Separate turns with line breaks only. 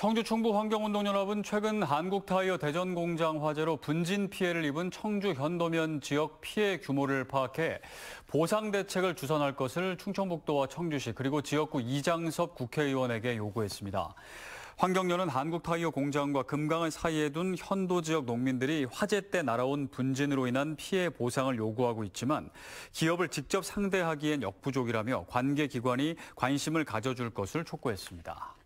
청주 충북 환경운동연합은 최근 한국 타이어 대전 공장 화재로 분진 피해를 입은 청주 현도면 지역 피해 규모를 파악해 보상 대책을 주선할 것을 충청북도와 청주시 그리고 지역구 이장섭 국회의원에게 요구했습니다. 환경련은 한국 타이어 공장과 금강을 사이에 둔 현도 지역 농민들이 화재 때 날아온 분진으로 인한 피해 보상을 요구하고 있지만 기업을 직접 상대하기엔 역부족이라며 관계 기관이 관심을 가져줄 것을 촉구했습니다.